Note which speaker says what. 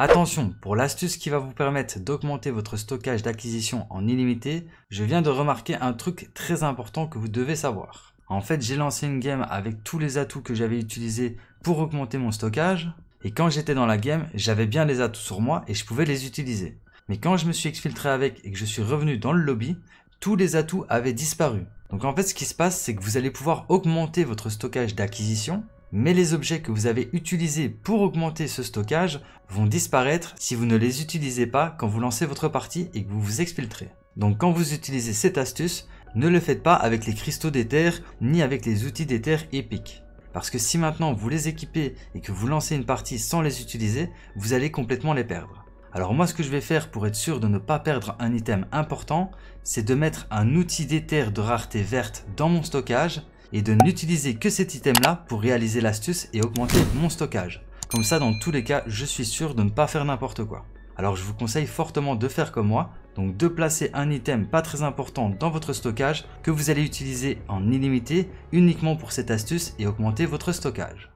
Speaker 1: Attention, pour l'astuce qui va vous permettre d'augmenter votre stockage d'acquisition en illimité, je viens de remarquer un truc très important que vous devez savoir. En fait, j'ai lancé une game avec tous les atouts que j'avais utilisés pour augmenter mon stockage, et quand j'étais dans la game, j'avais bien les atouts sur moi et je pouvais les utiliser. Mais quand je me suis exfiltré avec et que je suis revenu dans le lobby, tous les atouts avaient disparu. Donc en fait, ce qui se passe, c'est que vous allez pouvoir augmenter votre stockage d'acquisition mais les objets que vous avez utilisés pour augmenter ce stockage vont disparaître si vous ne les utilisez pas quand vous lancez votre partie et que vous vous exfiltrez. Donc quand vous utilisez cette astuce, ne le faites pas avec les cristaux d'éther ni avec les outils d'éther épiques. Parce que si maintenant vous les équipez et que vous lancez une partie sans les utiliser, vous allez complètement les perdre. Alors moi ce que je vais faire pour être sûr de ne pas perdre un item important, c'est de mettre un outil d'éther de rareté verte dans mon stockage et de n'utiliser que cet item là pour réaliser l'astuce et augmenter mon stockage. Comme ça dans tous les cas je suis sûr de ne pas faire n'importe quoi. Alors je vous conseille fortement de faire comme moi, donc de placer un item pas très important dans votre stockage que vous allez utiliser en illimité uniquement pour cette astuce et augmenter votre stockage.